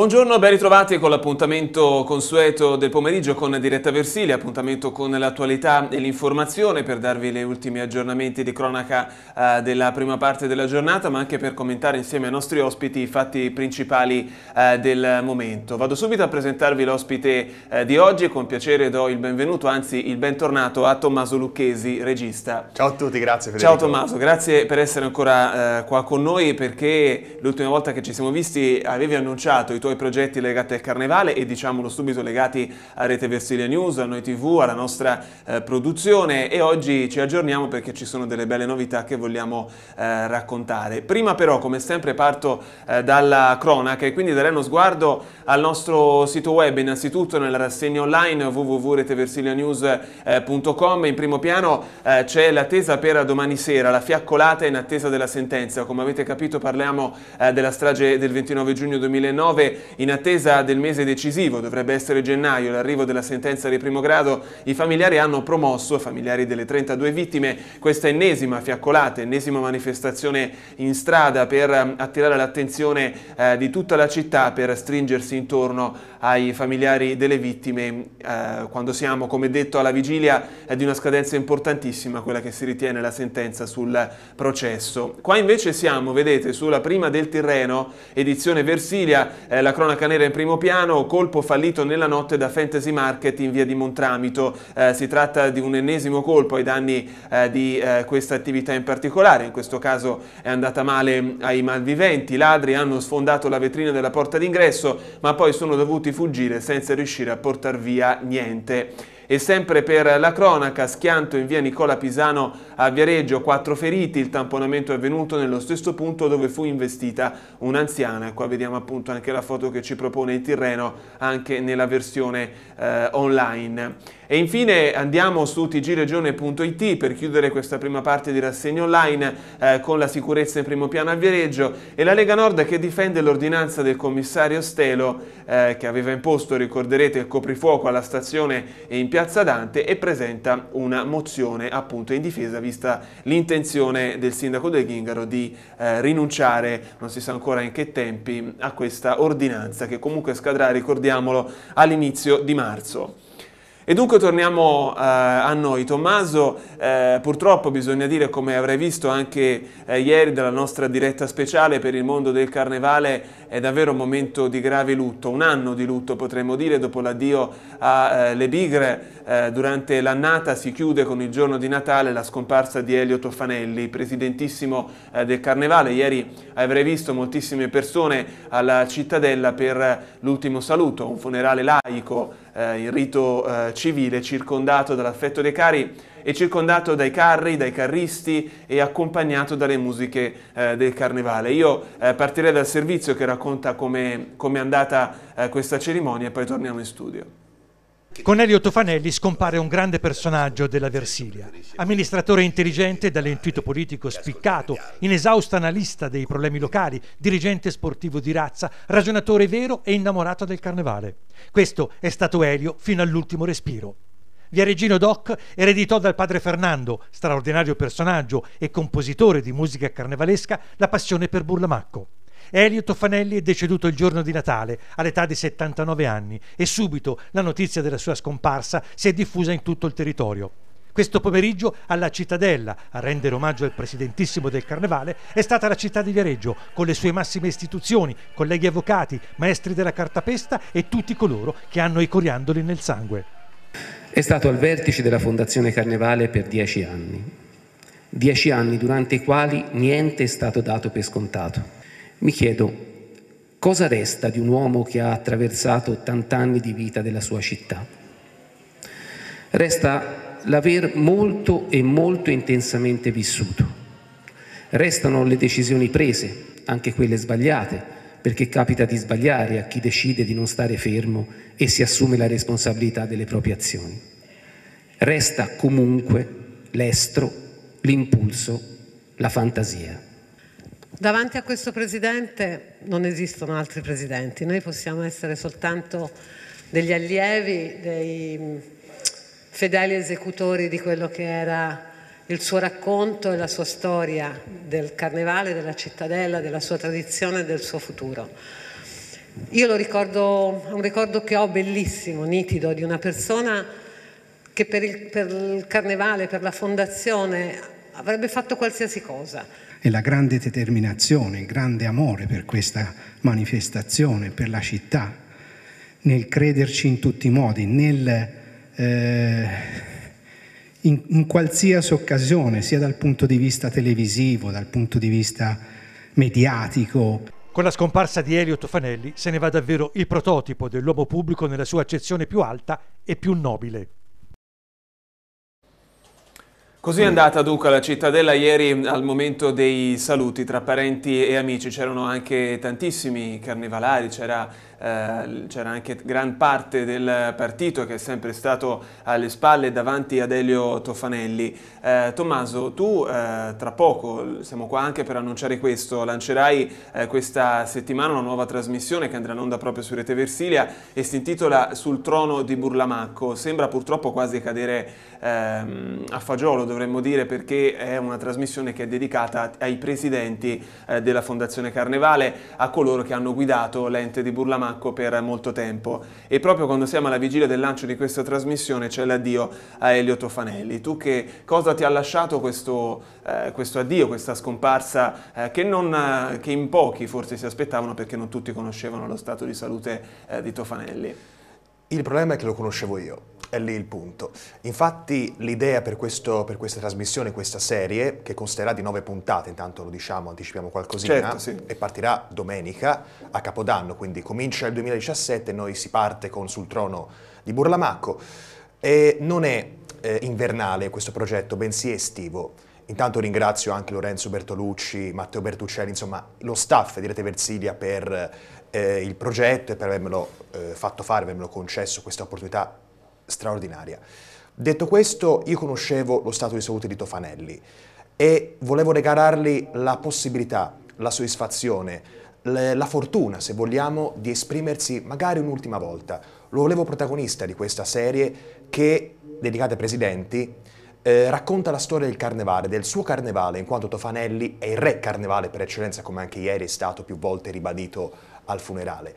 Buongiorno, ben ritrovati con l'appuntamento consueto del pomeriggio con Diretta Versili, appuntamento con l'attualità e l'informazione per darvi gli ultimi aggiornamenti di cronaca eh, della prima parte della giornata, ma anche per commentare insieme ai nostri ospiti i fatti principali eh, del momento. Vado subito a presentarvi l'ospite eh, di oggi e con piacere do il benvenuto, anzi il bentornato a Tommaso Lucchesi, regista. Ciao a tutti, grazie Federico. Ciao Tommaso, grazie per essere ancora eh, qua con noi perché l'ultima volta che ci siamo visti avevi annunciato i tuoi suoi progetti legati al carnevale e diciamolo subito legati a Rete Versilia News, a noi TV, alla nostra eh, produzione e oggi ci aggiorniamo perché ci sono delle belle novità che vogliamo eh, raccontare. Prima però come sempre parto eh, dalla cronaca e quindi darei uno sguardo al nostro sito web, innanzitutto nella rassegna online www.reteversilianews.com, in primo piano eh, c'è l'attesa per domani sera, la fiaccolata in attesa della sentenza, come avete capito parliamo eh, della strage del 29 giugno 2009 in attesa del mese decisivo, dovrebbe essere gennaio, l'arrivo della sentenza di primo grado, i familiari hanno promosso, familiari delle 32 vittime, questa ennesima fiaccolata, ennesima manifestazione in strada per ehm, attirare l'attenzione eh, di tutta la città, per stringersi intorno ai familiari delle vittime eh, quando siamo, come detto, alla vigilia eh, di una scadenza importantissima, quella che si ritiene la sentenza sul processo. Qua invece siamo, vedete, sulla prima del Tirreno, edizione Versilia, eh, eh, la cronaca nera in primo piano, colpo fallito nella notte da Fantasy Market in via di Montramito. Eh, si tratta di un ennesimo colpo ai danni eh, di eh, questa attività in particolare. In questo caso è andata male mm, ai malviventi. I ladri hanno sfondato la vetrina della porta d'ingresso, ma poi sono dovuti fuggire senza riuscire a portare via niente. E sempre per la cronaca, schianto in via Nicola Pisano a Viareggio, quattro feriti, il tamponamento è avvenuto nello stesso punto dove fu investita un'anziana. Qua vediamo appunto anche la foto che ci propone il Tirreno anche nella versione eh, online. E infine andiamo su tgregione.it per chiudere questa prima parte di rassegna online eh, con la sicurezza in primo piano a Viareggio e la Lega Nord che difende l'ordinanza del commissario Stelo eh, che aveva imposto, ricorderete, il coprifuoco alla stazione in Piazza Dante e presenta una mozione appunto in difesa vista l'intenzione del sindaco del Ghingaro di eh, rinunciare, non si sa ancora in che tempi, a questa ordinanza che comunque scadrà, ricordiamolo, all'inizio di marzo. E dunque torniamo eh, a noi. Tommaso, eh, purtroppo bisogna dire, come avrai visto anche eh, ieri dalla nostra diretta speciale per il mondo del carnevale, è davvero un momento di grave lutto, un anno di lutto potremmo dire dopo l'addio alle eh, Bigre. Eh, durante l'annata si chiude con il giorno di Natale la scomparsa di Elio Tofanelli, presidentissimo eh, del Carnevale. Ieri avrei visto moltissime persone alla cittadella per l'ultimo saluto, un funerale laico eh, in rito eh, civile circondato dall'affetto dei cari e circondato dai carri, dai carristi e accompagnato dalle musiche eh, del carnevale. Io eh, partirei dal servizio che racconta come è andata eh, questa cerimonia e poi torniamo in studio. Con Elio Tofanelli scompare un grande personaggio della Versilia, amministratore intelligente, dall'intuito politico spiccato, inesausta analista dei problemi locali, dirigente sportivo di razza, ragionatore vero e innamorato del carnevale. Questo è stato Elio fino all'ultimo respiro. Viareggino Doc ereditò dal padre Fernando, straordinario personaggio e compositore di musica carnevalesca, la passione per Burlamacco. Elio Toffanelli è deceduto il giorno di Natale, all'età di 79 anni, e subito la notizia della sua scomparsa si è diffusa in tutto il territorio. Questo pomeriggio alla Cittadella, a rendere omaggio al presidentissimo del Carnevale, è stata la città di Viareggio, con le sue massime istituzioni, colleghi avvocati, maestri della cartapesta e tutti coloro che hanno i coriandoli nel sangue. È stato al vertice della Fondazione Carnevale per dieci anni, dieci anni durante i quali niente è stato dato per scontato. Mi chiedo cosa resta di un uomo che ha attraversato 80 anni di vita della sua città. Resta l'aver molto e molto intensamente vissuto. Restano le decisioni prese, anche quelle sbagliate, perché capita di sbagliare a chi decide di non stare fermo e si assume la responsabilità delle proprie azioni. Resta comunque l'estro, l'impulso, la fantasia. Davanti a questo presidente non esistono altri presidenti, noi possiamo essere soltanto degli allievi, dei mm, fedeli esecutori di quello che era il suo racconto e la sua storia del carnevale, della cittadella, della sua tradizione e del suo futuro. Io lo ricordo, un ricordo che ho bellissimo, nitido, di una persona che per il, per il carnevale, per la fondazione, avrebbe fatto qualsiasi cosa. E la grande determinazione, il grande amore per questa manifestazione, per la città, nel crederci in tutti i modi, nel... Eh in, in qualsiasi occasione, sia dal punto di vista televisivo, dal punto di vista mediatico. Con la scomparsa di Elio Tofanelli se ne va davvero il prototipo dell'uomo pubblico nella sua accezione più alta e più nobile. Così è andata Duca la cittadella ieri al momento dei saluti tra parenti e amici, c'erano anche tantissimi carnevalari, c'era eh, c'era anche gran parte del partito che è sempre stato alle spalle davanti ad Elio Tofanelli. Eh, Tommaso, tu eh, tra poco, siamo qua anche per annunciare questo, lancerai questa settimana una nuova trasmissione che andrà in onda proprio su Rete Versilia e si intitola Sul trono di Burlamacco. Sembra purtroppo quasi cadere ehm, a fagiolo, dovremmo dire, perché è una trasmissione che è dedicata ai presidenti eh, della Fondazione Carnevale, a coloro che hanno guidato l'ente di Burlamacco Polacco per molto tempo e proprio quando siamo alla vigilia del lancio di questa trasmissione c'è l'addio a Elio Tofanelli. Tu che cosa ti ha lasciato questo, eh, questo addio, questa scomparsa eh, che, non, eh, che, in pochi forse si aspettavano perché non tutti conoscevano lo stato di salute eh, di Tofanelli? Il problema è che lo conoscevo io. È lì il punto. Infatti l'idea per, per, questa trasmissione, questa serie, che consterà di nove puntate, intanto lo diciamo, anticipiamo qualcosina, certo, sì. e partirà domenica a Capodanno, quindi comincia il 2017, noi si parte con Sul trono di Burlamacco. E non è eh, invernale questo progetto, bensì estivo. Intanto ringrazio anche Lorenzo Bertolucci, Matteo Bertuccelli, insomma lo staff di Rete Versilia per eh, il progetto e per avermelo eh, fatto fare, avermelo concesso questa opportunità straordinaria. Detto questo, io conoscevo lo stato di salute di Tofanelli e volevo regalargli la possibilità, la soddisfazione, la fortuna, se vogliamo, di esprimersi magari un'ultima volta. Lo volevo protagonista di questa serie che, dedicata ai presidenti, eh, racconta la storia del carnevale, del suo carnevale, in quanto Tofanelli è il re carnevale per eccellenza, come anche ieri è stato più volte ribadito al funerale.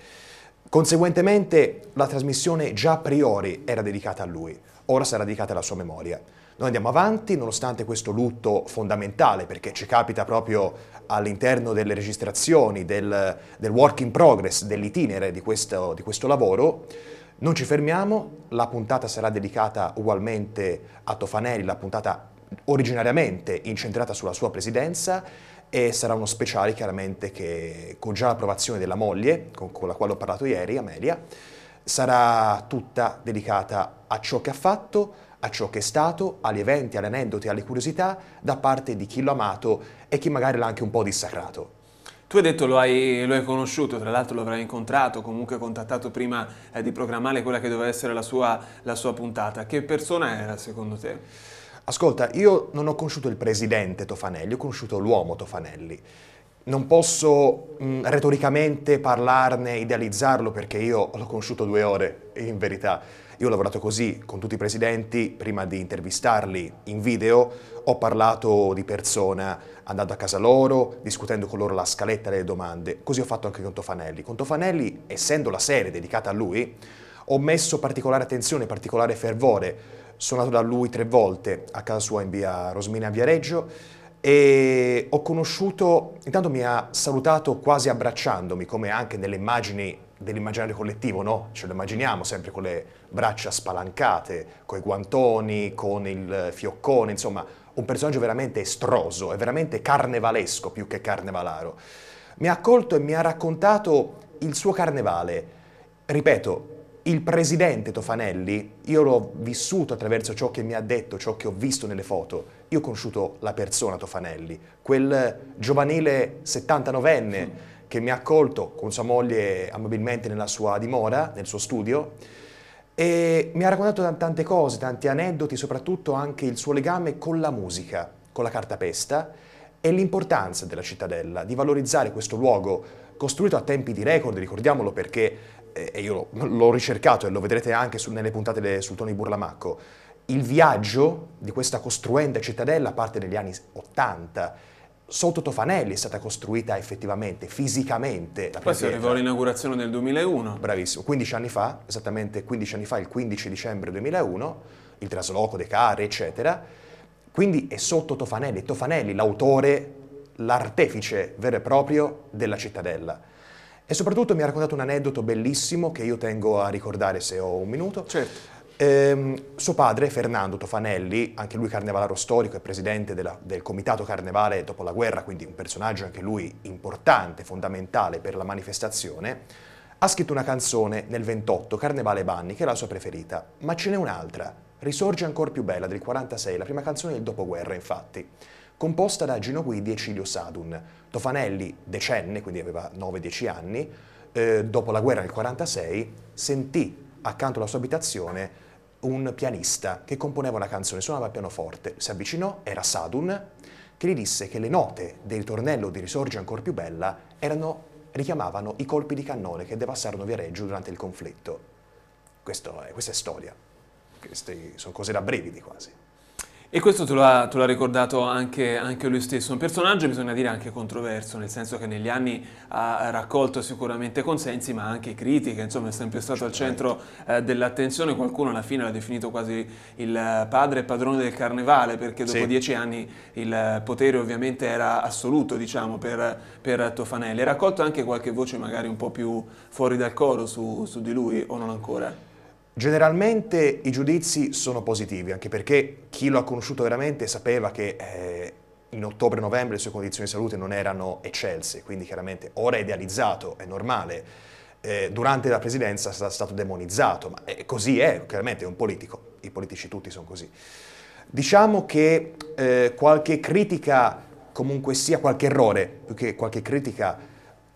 Conseguentemente la trasmissione già a priori era dedicata a lui, ora sarà dedicata alla sua memoria. Noi andiamo avanti nonostante questo lutto fondamentale perché ci capita proprio all'interno delle registrazioni, del, del, work in progress, dell'itinere di questo, di questo lavoro. Non ci fermiamo, la puntata sarà dedicata ugualmente a Tofanelli, la puntata originariamente incentrata sulla sua presidenza, e sarà uno speciale chiaramente che con già l'approvazione della moglie, con, con la quale ho parlato ieri, Amelia, sarà tutta dedicata a ciò che ha fatto, a ciò che è stato, agli eventi, alle aneddoti, alle curiosità da parte di chi l'ha amato e chi magari l'ha anche un po' dissacrato. Tu hai detto lo hai, lo hai conosciuto, tra l'altro lo avrai incontrato, comunque contattato prima eh, di programmare quella che doveva essere la sua, la sua puntata. Che persona era secondo te? ascolta, io non ho conosciuto il presidente Tofanelli, ho conosciuto l'uomo Tofanelli. Non posso mh, mm, retoricamente parlarne, idealizzarlo, perché io l'ho conosciuto due ore, in verità. Io ho lavorato così con tutti i presidenti, prima di intervistarli in video, ho parlato di persona, andando a casa loro, discutendo con loro la scaletta delle domande. Così ho fatto anche con Tofanelli. Con Tofanelli, essendo la serie dedicata a lui, ho messo particolare attenzione, particolare fervore sono andato da lui tre volte a casa sua in via Rosmina a Viareggio e ho conosciuto, intanto mi ha salutato quasi abbracciandomi, come anche nelle immagini dell'immaginario collettivo, no? Ce lo immaginiamo sempre con le braccia spalancate, con i guantoni, con il fioccone, insomma, un personaggio veramente estroso, è veramente carnevalesco più che carnevalaro. Mi ha accolto e mi ha raccontato il suo carnevale. Ripeto, il presidente Tofanelli, io l'ho vissuto attraverso ciò che mi ha detto, ciò che ho visto nelle foto. Io ho conosciuto la persona Tofanelli, quel giovanile 79enne che mi ha accolto con sua moglie amabilmente nella sua dimora, nel suo studio, e mi ha raccontato tante cose, tanti aneddoti, soprattutto anche il suo legame con la musica, con la cartapesta e l'importanza della cittadella, di valorizzare questo luogo costruito a tempi di record, ricordiamolo perché e io l'ho ricercato e lo vedrete anche su, nelle puntate de, sul Tony Burlamacco, il viaggio di questa costruenda cittadella parte negli anni 80 sotto Tofanelli è stata costruita effettivamente, fisicamente. La Poi si arrivò all'inaugurazione nel 2001. Bravissimo, 15 anni fa, esattamente 15 anni fa, il 15 dicembre 2001, il trasloco dei carri, eccetera. Quindi è sotto Tofanelli, Tofanelli l'autore, l'artefice vero e proprio della cittadella. E soprattutto mi ha raccontato un aneddoto bellissimo che io tengo a ricordare se ho un minuto. Certo. Eh, suo padre, Fernando Tofanelli, anche lui carnevalaro storico e presidente della, del Comitato Carnevale dopo la guerra, quindi un personaggio anche lui importante, fondamentale per la manifestazione, ha scritto una canzone nel 28, Carnevale Banni, che è la sua preferita, ma ce n'è un'altra, risorge ancora più bella, del 46, la prima canzone del dopoguerra infatti composta da Gino Guidi e Cilio Sadun. Tofanelli, decenne, quindi aveva 9-10 anni, eh, dopo la guerra del 1946, sentì accanto alla sua abitazione un pianista che componeva una canzone, suonava il pianoforte, si avvicinò, era Sadun, che gli disse che le note del ritornello di Risorge ancora più bella erano, richiamavano i colpi di cannone che devassarono Viareggio durante il conflitto. Questo, questa è storia, queste sono cose da brevidi quasi. E questo te lo ha, te lo ha ricordato anche, anche, lui stesso, un personaggio bisogna dire anche controverso, nel senso che negli anni ha raccolto sicuramente consensi ma anche critiche, insomma è sempre stato al centro certo. eh, dell'attenzione, qualcuno alla fine l'ha definito quasi il eh, padre e padrone del carnevale perché dopo sì. dieci anni il potere ovviamente era assoluto diciamo, per, per, Tofanelli, ha raccolto anche qualche voce magari un po' più fuori dal coro su, su di lui o non ancora? Generalmente i giudizi sono positivi, anche perché chi lo ha conosciuto veramente sapeva che eh, in ottobre-novembre le sue condizioni di salute non erano eccelse, quindi chiaramente ora è idealizzato, è normale. Eh, durante la presidenza è stato demonizzato, ma è, eh, così è, chiaramente è un politico, i politici tutti sono così. Diciamo che eh, qualche critica, comunque sia qualche errore, più che qualche critica,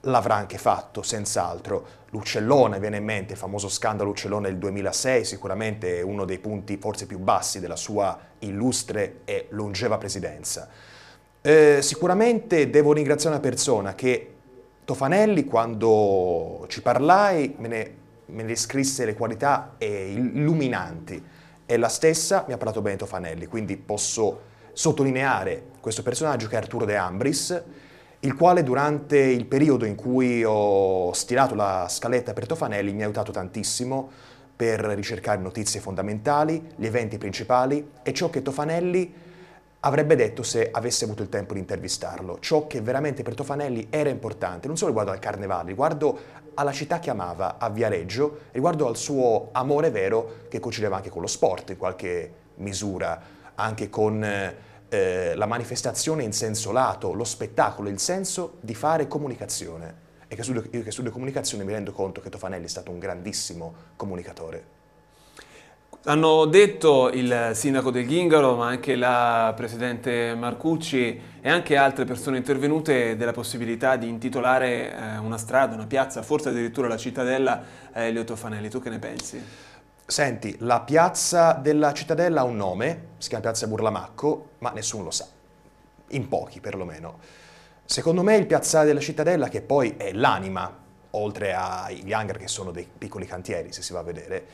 l'avrà anche fatto, senz'altro, l'Uccellone viene in mente, il famoso scandalo Uccellone del 2006, sicuramente uno dei punti forse più bassi della sua illustre e longeva presidenza. Eh, sicuramente devo ringraziare una persona che Tofanelli quando ci parlai me ne, me ne scrisse le qualità illuminanti e la stessa mi ha parlato bene Tofanelli, quindi posso sottolineare questo personaggio che è Arturo De Ambris, il quale durante il periodo in cui ho stirato la scaletta per Tofanelli mi ha aiutato tantissimo per ricercare notizie fondamentali, gli eventi principali e ciò che Tofanelli avrebbe detto se avesse avuto il tempo di intervistarlo. Ciò che veramente per Tofanelli era importante, non solo riguardo al carnevale, riguardo alla città che amava, a Viareggio, riguardo al suo amore vero che coincideva anche con lo sport in qualche misura, anche con eh, eh, la manifestazione in senso lato, lo spettacolo, il senso di fare comunicazione. E che studio, io che studio comunicazione mi rendo conto che Tofanelli è stato un grandissimo comunicatore. Hanno detto il sindaco del Ghingaro, ma anche la presidente Marcucci e anche altre persone intervenute della possibilità di intitolare eh, una strada, una piazza, forse addirittura la cittadella a Elio Tofanelli. Tu che ne pensi? Senti, la piazza della cittadella ha un nome, si chiama piazza Burlamacco, ma nessuno lo sa, in pochi perlomeno. Secondo me il piazzale della cittadella, che poi è l'anima, oltre agli hangar che sono dei piccoli cantieri, se si va a vedere,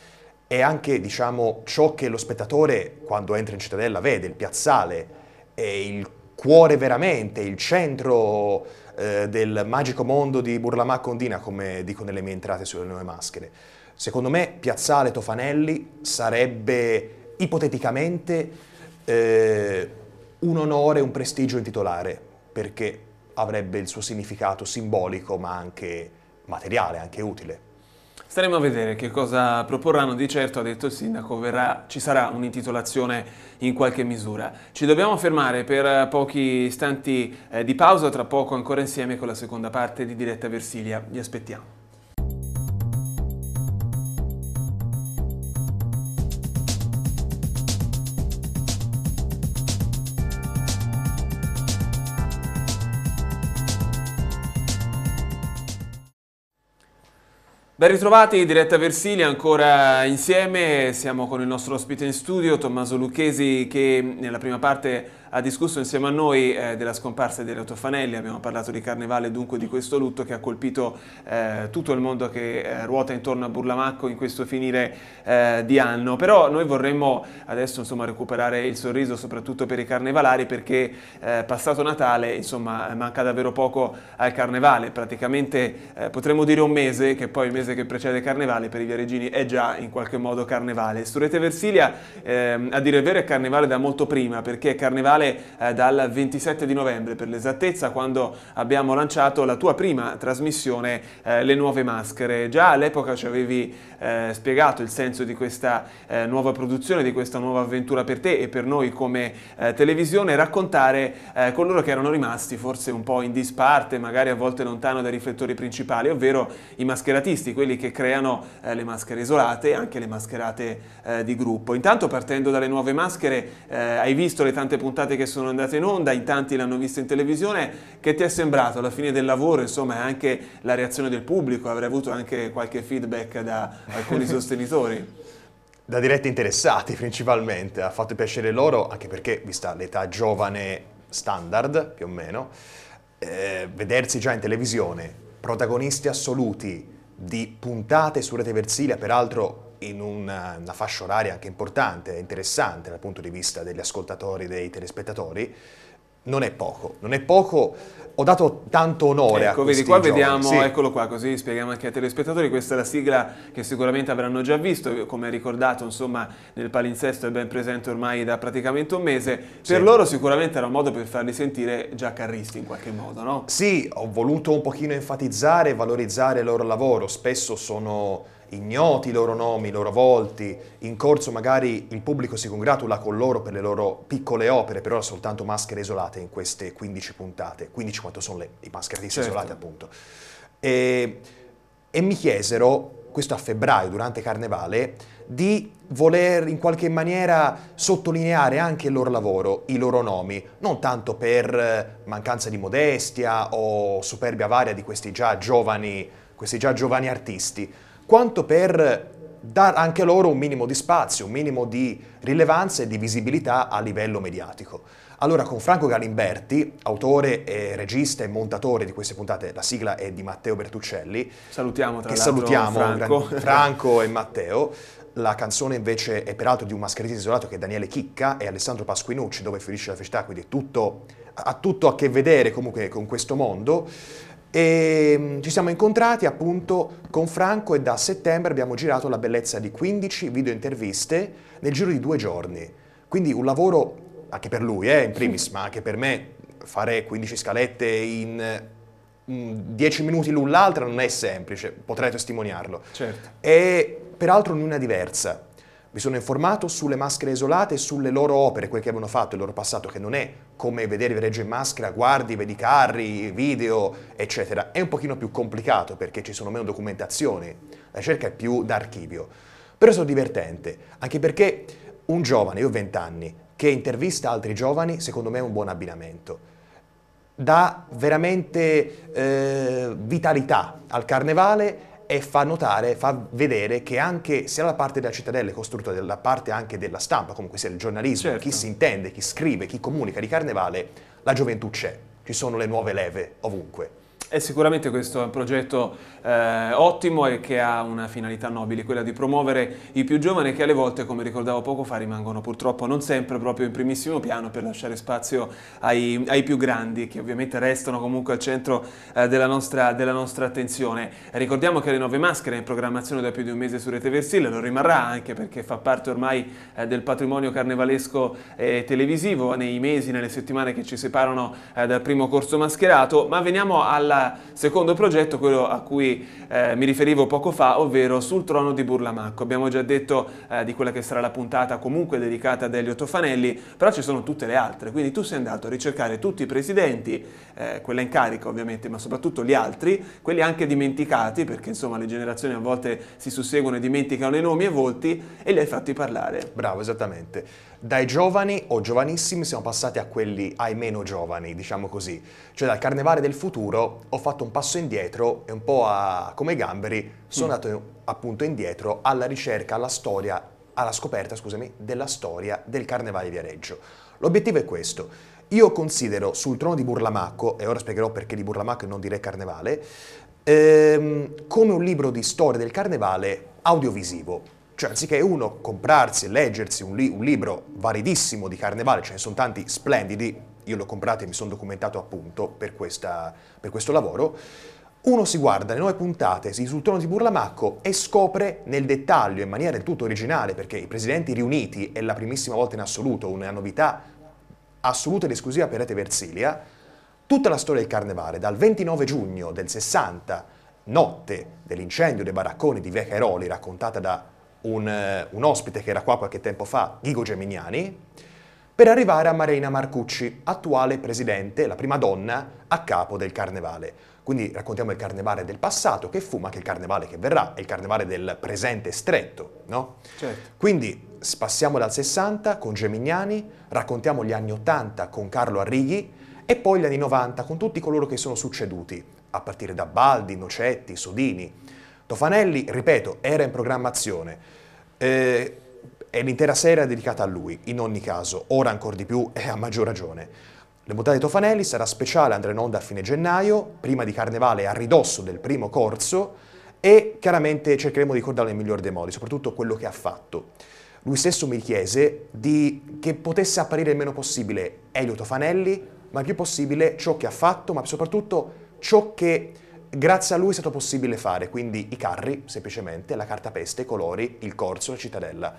è anche diciamo, ciò che lo spettatore, quando entra in cittadella, vede, il piazzale, è il cuore veramente, il centro eh, del magico mondo di Burlamacco Ondina, come dico nelle mie entrate sulle nuove maschere. Secondo me Piazzale Tofanelli sarebbe ipoteticamente eh, un onore, un prestigio in titolare, perché avrebbe il suo significato simbolico ma anche materiale, anche utile. Staremo a vedere che cosa proporranno, di certo ha detto il sindaco, verrà, ci sarà un'intitolazione in qualche misura. Ci dobbiamo fermare per eh, pochi istanti eh, di pausa, tra poco ancora insieme con la seconda parte di Diretta Versilia. vi aspettiamo. Ben ritrovati, diretta Versilia, ancora insieme, siamo con il nostro ospite in studio, Tommaso Lucchesi, che nella prima parte ha discusso insieme a noi eh, della scomparsa di Renato Fanelli, abbiamo parlato di Carnevale e dunque di questo lutto che ha colpito eh, tutto il mondo che eh, ruota intorno a Burlamacco in questo finire eh, di anno. Però noi vorremmo adesso insomma, recuperare il sorriso soprattutto per i carnevalari perché eh, passato Natale insomma, manca davvero poco al Carnevale, praticamente eh, potremmo dire un mese che poi il mese che precede Carnevale per i viareggini è già in qualche modo Carnevale. Sturete Versilia ehm, a dire il vero è Carnevale da molto prima perché Carnevale settimanale eh, dal 27 di novembre per l'esattezza quando abbiamo lanciato la tua prima trasmissione eh, Le nuove maschere. Già all'epoca ci avevi eh, spiegato il senso di questa eh, nuova produzione, di questa nuova avventura per te e per noi come eh, televisione, raccontare eh, coloro che erano rimasti forse un po' in disparte, magari a volte lontano dai riflettori principali, ovvero i mascheratisti, quelli che creano le maschere isolate e anche le mascherate di gruppo. Intanto partendo dalle nuove maschere hai visto le tante puntate puntate che sono andate in onda, in tanti l'hanno vista in televisione, che ti è sembrato alla fine del lavoro, insomma, anche la reazione del pubblico, avrei avuto anche qualche feedback da alcuni sostenitori? Da diretti interessati principalmente, ha fatto piacere loro, anche perché, vista l'età giovane standard, più o meno, eh, vedersi già in televisione protagonisti assoluti di puntate su Rete Versilia, peraltro in una, una fascia oraria anche importante, interessante dal punto di vista degli ascoltatori, dei telespettatori, non è poco, non è poco, ho dato tanto onore ecco, a questi vedi qua giovani. vediamo, sì. eccolo qua, così spieghiamo anche ai telespettatori, questa è la sigla che sicuramente avranno già visto, come ricordato insomma nel palinsesto è ben presente ormai da praticamente un mese, per sì. loro sicuramente era un modo per farli sentire già carristi in qualche modo, no? Sì, ho voluto un pochino enfatizzare e valorizzare il loro lavoro, spesso sono ignoti i loro nomi, i loro volti, in corso magari il pubblico si congratula con loro per le loro piccole opere, per ora soltanto maschere isolate in queste 15 puntate, 15 quanto sono le, i mascheratisti certo. isolati appunto. E, e mi chiesero, questo a febbraio durante Carnevale, di voler in qualche maniera sottolineare anche il loro lavoro, i loro nomi, non tanto per eh, mancanza di modestia o superbia varia di questi già giovani, questi già giovani artisti, quanto per dare anche loro un minimo di spazio, un minimo di rilevanza e di visibilità a livello mediatico. Allora con Franco Galimberti, autore, e regista e montatore di queste puntate, la sigla è di Matteo Bertuccelli. Salutiamo tra che salutiamo Franco. Franco e Matteo. La canzone invece è peraltro di un mascherista isolato che è Daniele Chicca e Alessandro Pasquinucci, dove finisce la felicità, quindi tutto, ha tutto a che vedere comunque con questo mondo. E ehm, ci siamo incontrati appunto con Franco e da settembre abbiamo girato la bellezza di 15 video interviste nel giro di due giorni. Quindi un lavoro anche per lui, eh, in primis, ma anche per me, fare 15 scalette in 10 mm, minuti l'un l'altra non è semplice, potrei testimoniarlo. Certo. E peraltro ognuna diversa mi sono informato sulle maschere isolate e sulle loro opere, quel che avevano fatto, il loro passato, che non è come vedere Viareggio in maschera, guardi, vedi carri, video, eccetera. È un pochino più complicato perché ci sono meno documentazioni, la ricerca è più d'archivio. Però è stato divertente, anche perché un giovane, io ho 20 anni, che intervista altri giovani, secondo me è un buon abbinamento. Dà veramente eh, vitalità al carnevale e fa notare, fa vedere che anche sia la parte della cittadella è costruita dalla parte anche della stampa, comunque sia il giornalismo, certo. chi si intende, chi scrive, chi comunica di Carnevale, la gioventù c'è, ci sono le nuove leve ovunque. E sicuramente questo è un progetto eh, ottimo e che ha una finalità nobile, quella di promuovere i più giovani che alle volte, come ricordavo poco fa, rimangono purtroppo non sempre proprio in primissimo piano per lasciare spazio ai, ai più grandi, che ovviamente restano comunque al centro eh, della, nostra, della, nostra, attenzione. Ricordiamo che le nuove maschere in programmazione da più di un mese su Rete Versile lo rimarrà anche perché fa parte ormai eh, del patrimonio carnevalesco televisivo nei mesi, nelle settimane che ci separano eh, dal primo corso mascherato, ma veniamo alla secondo progetto, quello a cui eh, mi riferivo poco fa, ovvero sul trono di Burlamacco. Abbiamo già detto eh, di quella che sarà la puntata comunque dedicata ad Elio Tofanelli, però ci sono tutte le altre, quindi tu sei andato a ricercare tutti i presidenti, eh, quella in carica ovviamente, ma soprattutto gli altri, quelli anche dimenticati, perché insomma le generazioni a volte si susseguono e dimenticano i nomi e volti, e li hai fatti parlare. Bravo, esattamente dai giovani o giovanissimi siamo passati a quelli ai meno giovani, diciamo così. Cioè dal carnevale del futuro ho fatto un passo indietro e un po' a, come gamberi sono mm. andato appunto indietro alla ricerca, alla storia, alla scoperta, scusami, della storia del carnevale di Viareggio. L'obiettivo è questo. Io considero sul trono di Burlamacco, e ora spiegherò perché di Burlamacco e non di Re carnevale, ehm, come un libro di storia del carnevale audiovisivo. Cioè, anziché uno comprarsi e leggersi un, li- un libro validissimo di Carnevale, ce ne sono tanti splendidi, io l'ho comprato e mi sono documentato appunto per, questa, per questo lavoro, uno si guarda le nuove puntate sul trono di Burlamacco e scopre nel dettaglio, in maniera del tutto originale, perché i presidenti riuniti è la primissima volta in assoluto, una novità assoluta ed esclusiva per Rete Versilia, tutta la storia del carnevale, dal 29 giugno del 60, notte dell'incendio dei baracconi di Via Cairoli, raccontata da un, eh, un ospite che era qua qualche tempo fa, Ghigo Geminiani, per arrivare a Marina Marcucci, attuale presidente, la prima donna a capo del carnevale. Quindi raccontiamo il carnevale del passato che fu, ma anche il carnevale che verrà, è il carnevale del presente stretto, no? Certo. Quindi passiamo dal 60 con Gemignani, raccontiamo gli anni 80 con Carlo Arrighi e poi gli anni 90 con tutti coloro che sono succeduti, a partire da Baldi, Nocetti, Sodini, Tofanelli, ripeto, era in programmazione. Eh, e l'intera serie è dedicata a lui, in ogni caso, ora ancora di più e a maggior ragione. Le mutande di Tofanelli sarà speciale, andrà in onda a fine gennaio, prima di Carnevale a ridosso del primo corso e chiaramente cercheremo di ricordarlo nel migliore dei modi, soprattutto quello che ha fatto. Lui stesso mi chiese di, che potesse apparire il meno possibile Elio Tofanelli, ma il più possibile ciò che ha fatto, ma soprattutto ciò che grazie a lui è stato possibile fare, quindi i carri, semplicemente, la cartapeste, i colori, il corso, la cittadella.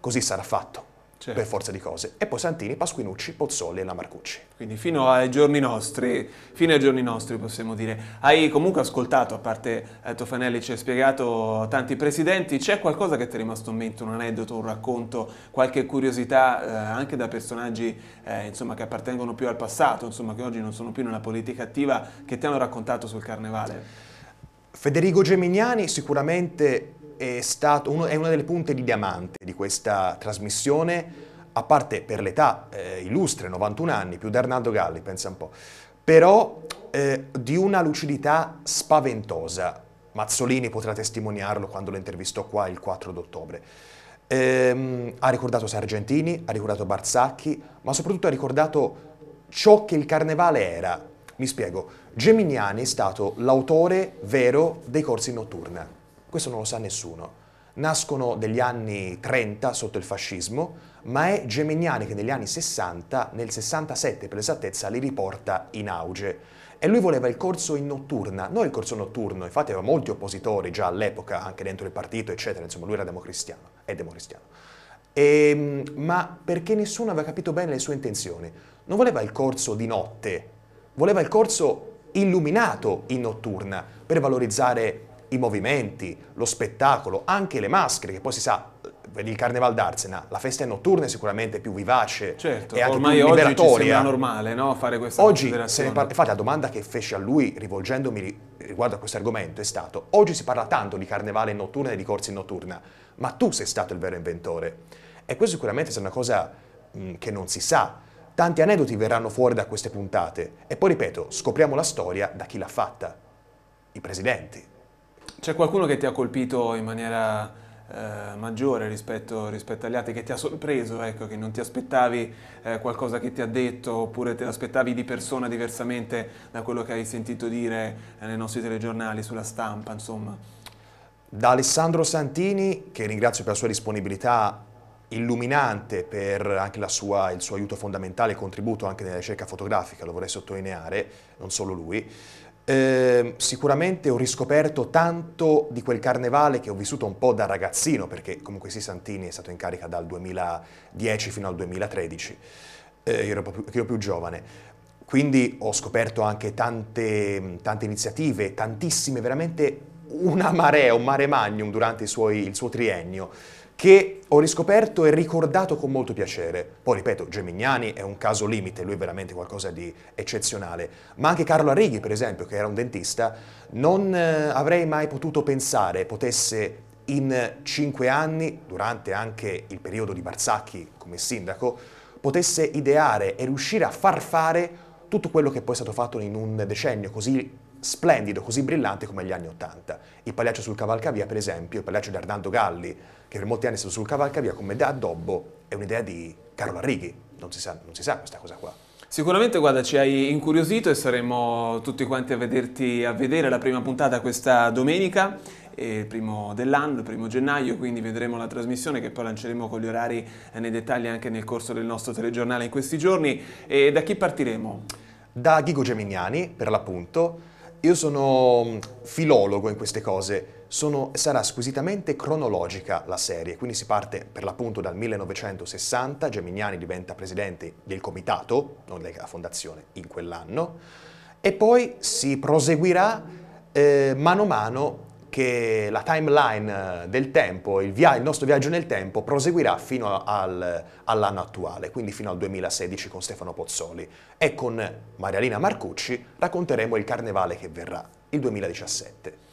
Così sarà fatto certo. per forza di cose. E poi Santini, Pasquinucci, Pozzoli e Lamarcucci. Quindi fino ai giorni nostri, fino ai giorni nostri possiamo dire. Hai comunque ascoltato, a parte eh, Tofanelli ci hai spiegato tanti presidenti, c'è qualcosa che ti è rimasto in mente, un aneddoto, un racconto, qualche curiosità eh, anche da personaggi eh, insomma, che appartengono più al passato, insomma, che oggi non sono più nella politica attiva, che ti hanno raccontato sul carnevale? Federico Geminiani sicuramente è, stato uno, è una delle punte di diamante di questa trasmissione, a parte per l'età eh, illustre, 91 anni, più di Arnaldo Galli, pensa un po', però eh, di una lucidità spaventosa. Mazzolini potrà testimoniarlo quando lo intervistò qua il 4 d'ottobre. Ehm, ha ricordato Sargentini, ha ricordato Barzacchi, ma soprattutto ha ricordato ciò che il carnevale era. Mi spiego, Geminiani è stato l'autore vero dei corsi notturna. Questo non lo sa nessuno. Nascono negli anni 30 sotto il fascismo, ma è Geminiani che negli anni 60, nel 67 per esattezza, li riporta in auge. E lui voleva il corso in notturna, non il corso notturno, infatti aveva molti oppositori già all'epoca, anche dentro il partito, eccetera, insomma lui era democristiano, è democristiano. E, ehm, ma perché nessuno aveva capito bene le sue intenzioni. Non voleva il corso di notte, voleva il corso illuminato in notturna per valorizzare i movimenti, lo spettacolo, anche le maschere, che poi si sa, vedi eh, il Carneval d'Arsena, la festa notturna è sicuramente più vivace certo, e anche ormai più liberatoria. Oggi sembra normale no? fare questa Oggi, se par- infatti la domanda che feci a lui rivolgendomi riguardo a questo argomento è stato oggi si parla tanto di carnevale notturna e di corsi in notturna, ma tu sei stato il vero inventore. E questo sicuramente è una cosa mh, che non si sa. Tanti aneddoti verranno fuori da queste puntate e poi ripeto, scopriamo la storia da chi l'ha fatta, i presidenti. C'è qualcuno che ti ha colpito in maniera eh, maggiore rispetto, rispetto, agli altri, che ti ha sorpreso, ecco, che non ti aspettavi eh, qualcosa che ti ha detto oppure te l'aspettavi di persona diversamente da quello che hai sentito dire eh, nei nostri telegiornali, sulla stampa, insomma? Da Alessandro Santini, che ringrazio per la sua disponibilità illuminante per anche sua, il suo aiuto fondamentale e contributo anche nella ricerca fotografica, lo vorrei sottolineare, non solo lui, Ehm, sicuramente ho riscoperto tanto di quel carnevale che ho vissuto un po' da ragazzino, perché comunque sì, Santini è stato in carica dal 2010 fino al 2013, eh, io, ero più, io ero più giovane. Quindi ho scoperto anche tante, tante iniziative, tantissime, veramente una marea, un mare magnum durante suoi, il suo triennio che ho riscoperto e ricordato con molto piacere. Poi ripeto, Gemignani è un caso limite, lui è veramente qualcosa di eccezionale, ma anche Carlo Arrighi, per esempio, che era un dentista, non eh, avrei mai potuto pensare potesse in cinque anni, durante anche il periodo di Barzacchi come sindaco, potesse ideare e riuscire a far fare tutto quello che poi è stato fatto in un decennio così splendido, così brillante come gli anni Ottanta. Il Pagliaccio sul Cavalcavia, per esempio, il Pagliaccio di Arnaldo Galli, che per molti anni è stato sul Cavalcavia, come idea addobbo, è un'idea di Carlo Arrighi. Non si, sa, non si sa questa cosa qua. Sicuramente, guarda, ci hai incuriosito e saremo tutti quanti a vederti a vedere la prima puntata questa domenica eh, il primo dell'anno, il primo gennaio, quindi vedremo la trasmissione che poi lanceremo con gli orari eh, nei dettagli anche nel corso del nostro telegiornale in questi giorni. E da chi partiremo? Da Ghigo Gemignani, per l'appunto, io sono mm, filologo in queste cose, sono, sarà squisitamente cronologica la serie, quindi si parte per l'appunto dal 1960, Geminiani diventa presidente del comitato, non della fondazione, in quell'anno, e poi si proseguirà eh, mano a mano che la timeline eh, del tempo, il, via, il nostro viaggio nel tempo, proseguirà fino al, all'anno attuale, quindi fino al 2016 con Stefano Pozzoli e con Marialina Marcucci racconteremo il carnevale che verrà, il 2017.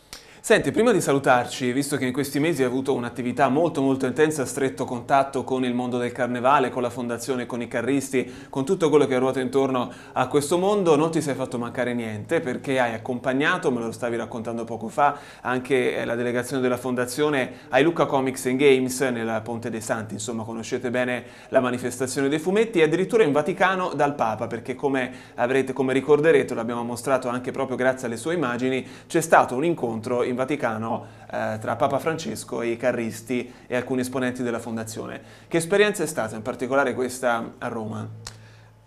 Senti, prima di salutarci, visto che in questi mesi hai avuto un'attività molto molto intensa, a stretto contatto con il mondo del carnevale, con la fondazione, con i carristi, con tutto quello che ruota intorno a questo mondo, non ti sei fatto mancare niente perché hai accompagnato, me lo stavi raccontando poco fa, anche eh, la delegazione della fondazione ai Lucca Comics and Games nel Ponte dei Santi, insomma conoscete bene la manifestazione dei fumetti e addirittura in Vaticano dal Papa perché come avrete, come ricorderete, l'abbiamo mostrato anche proprio grazie alle sue immagini, c'è stato un incontro in in Vaticano eh, tra Papa Francesco e i carristi e alcuni esponenti della fondazione. Che esperienza è stata in particolare questa a Roma?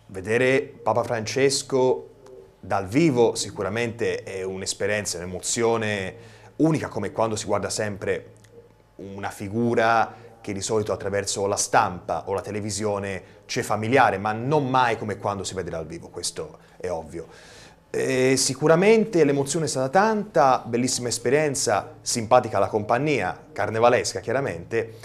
Vedere Papa Francesco dal vivo sicuramente è un'esperienza, un'emozione unica come quando si guarda sempre una figura che di solito attraverso la stampa o la televisione c'è familiare, ma non mai come quando si vede dal vivo, questo è ovvio. E eh, sicuramente l'emozione è stata tanta, bellissima esperienza, simpatica la compagnia, carnevalesca chiaramente,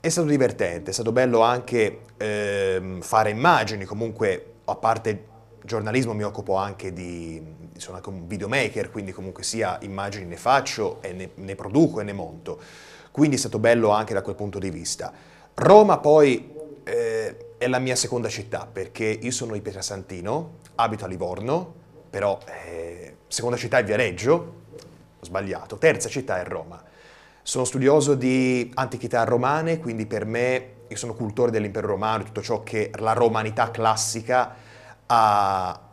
è stato divertente, è stato bello anche eh, fare immagini, comunque a parte giornalismo mi occupo anche di, sono anche un videomaker, quindi comunque sia immagini ne faccio e ne, ne produco e ne monto, quindi è stato bello anche da quel punto di vista. Roma poi eh, è la mia seconda città perché io sono di Pietrasantino, abito a Livorno, però eh, seconda città è Viareggio, ho sbagliato, terza città è Roma. Sono studioso di antichità romane, quindi per me, io sono cultore dell'impero romano, tutto ciò che la romanità classica ha,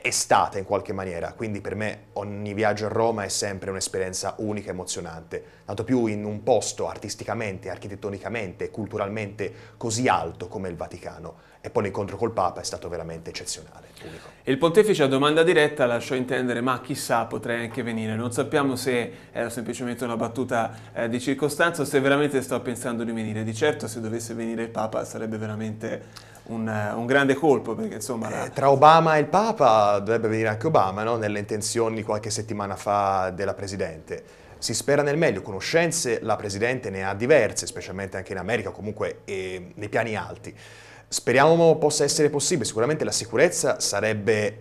è stata in qualche maniera, quindi per me ogni viaggio a Roma è sempre un'esperienza unica e emozionante, tanto più in un posto artisticamente, architettonicamente, culturalmente così alto come il Vaticano. E poi l'incontro col Papa è stato veramente eccezionale. Unico. il pontefice a domanda diretta lasciò intendere ma chissà potrei anche venire, non sappiamo se era semplicemente una battuta eh, di circostanza o se veramente sto pensando di venire, di certo se dovesse venire il Papa sarebbe veramente un, un grande colpo perché insomma... Eh, la... Eh, tra Obama e il Papa dovrebbe venire anche Obama no? nelle intenzioni qualche settimana fa della Presidente. Si spera nel meglio, conoscenze la Presidente ne ha diverse, specialmente anche in America, comunque eh, nei piani alti. Speriamo possa essere possibile, sicuramente la sicurezza sarebbe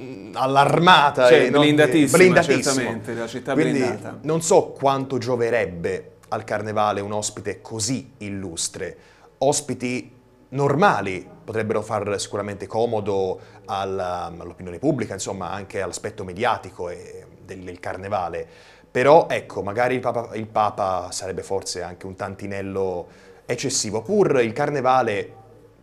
mm, allarmata cioè, e blindatissima, certamente, la città Quindi, blindata. Non so quanto gioverebbe al carnevale un ospite così illustre, ospiti normali potrebbero far sicuramente comodo um, all'opinione pubblica, insomma anche all'aspetto mediatico del, del carnevale. Però ecco, magari il Papa, il Papa sarebbe forse anche un tantinello eccessivo, pur il carnevale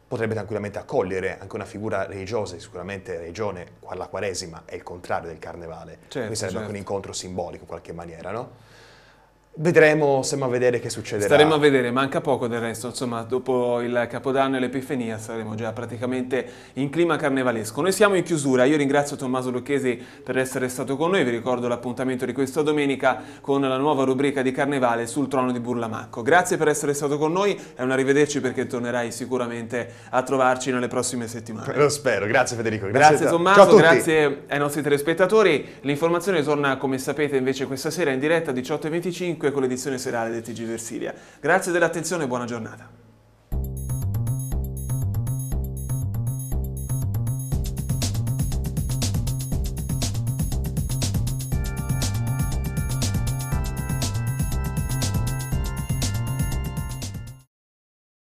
potrebbe tranquillamente accogliere anche una figura religiosa, sicuramente religione, la Quaresima è il contrario del Carnevale, certo, quindi sarebbe certo. anche un certo. incontro simbolico in qualche maniera, no? Vedremo, stiamo a vedere che succederà. Staremo a vedere, manca poco del resto, insomma dopo il Capodanno e l'Epifania saremo già praticamente in clima carnevalesco. Noi siamo in chiusura, io ringrazio Tommaso Lucchesi per essere stato con noi, vi ricordo l'appuntamento di questa domenica con la nuova rubrica di Carnevale sul trono di Burlamacco. Grazie per essere stato con noi e un arrivederci perché tornerai sicuramente a trovarci nelle prossime settimane. Lo spero, grazie Federico. Grazie, grazie Tommaso, grazie ai nostri telespettatori. L'informazione torna come sapete invece questa sera in diretta 18.25 5 con l'edizione serale del TG Versilia. Grazie dell'attenzione e buona giornata.